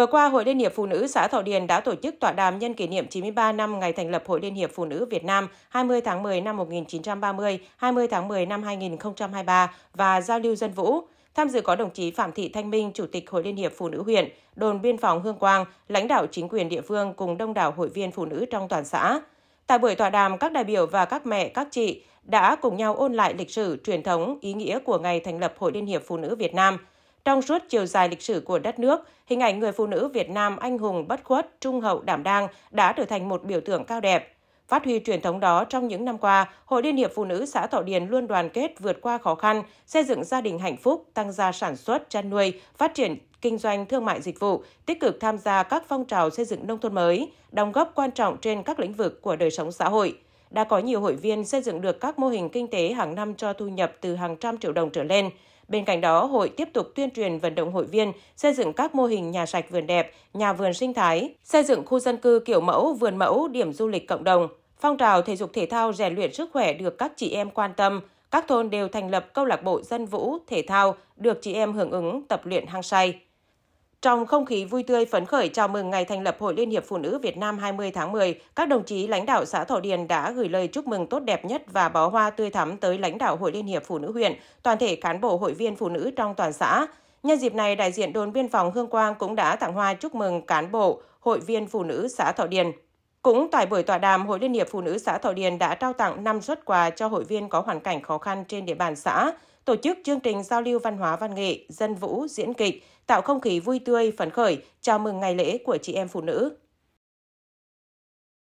Vừa qua, Hội Liên hiệp Phụ nữ xã Thọ Điền đã tổ chức tọa đàm nhân kỷ niệm 93 năm ngày thành lập Hội Liên hiệp Phụ nữ Việt Nam 20 tháng 10 năm 1930, 20 tháng 10 năm 2023 và giao lưu dân vũ. Tham dự có đồng chí Phạm Thị Thanh Minh, Chủ tịch Hội Liên hiệp Phụ nữ huyện, đồn biên phòng Hương Quang, lãnh đạo chính quyền địa phương cùng đông đảo hội viên phụ nữ trong toàn xã. Tại buổi tọa đàm, các đại biểu và các mẹ, các chị đã cùng nhau ôn lại lịch sử, truyền thống, ý nghĩa của ngày thành lập Hội Liên hiệp Phụ nữ Việt Nam – trong suốt chiều dài lịch sử của đất nước, hình ảnh người phụ nữ Việt Nam anh hùng, bất khuất, trung hậu, đảm đang đã trở thành một biểu tượng cao đẹp. Phát huy truyền thống đó trong những năm qua, Hội Liên hiệp Phụ nữ xã Thọ Điền luôn đoàn kết vượt qua khó khăn, xây dựng gia đình hạnh phúc, tăng gia sản xuất, chăn nuôi, phát triển kinh doanh thương mại dịch vụ, tích cực tham gia các phong trào xây dựng nông thôn mới, đóng góp quan trọng trên các lĩnh vực của đời sống xã hội đã có nhiều hội viên xây dựng được các mô hình kinh tế hàng năm cho thu nhập từ hàng trăm triệu đồng trở lên. Bên cạnh đó, hội tiếp tục tuyên truyền vận động hội viên xây dựng các mô hình nhà sạch vườn đẹp, nhà vườn sinh thái, xây dựng khu dân cư kiểu mẫu, vườn mẫu, điểm du lịch cộng đồng. Phong trào thể dục thể thao rèn luyện sức khỏe được các chị em quan tâm, các thôn đều thành lập câu lạc bộ dân vũ thể thao được chị em hưởng ứng tập luyện hăng say. Trong không khí vui tươi phấn khởi chào mừng ngày thành lập Hội Liên hiệp Phụ nữ Việt Nam 20 tháng 10, các đồng chí lãnh đạo xã Thọ Điền đã gửi lời chúc mừng tốt đẹp nhất và bó hoa tươi thắm tới lãnh đạo Hội Liên hiệp Phụ nữ huyện, toàn thể cán bộ hội viên phụ nữ trong toàn xã. Nhân dịp này, đại diện đồn biên phòng Hương Quang cũng đã tặng hoa chúc mừng cán bộ, hội viên phụ nữ xã Thọ Điền. Cũng tại buổi tọa đàm, Hội Liên hiệp Phụ nữ xã Thọ Điền đã trao tặng 5 suất quà cho hội viên có hoàn cảnh khó khăn trên địa bàn xã, tổ chức chương trình giao lưu văn hóa văn nghệ, dân vũ, diễn kịch, tạo không khí vui tươi, phấn khởi, chào mừng ngày lễ của chị em phụ nữ.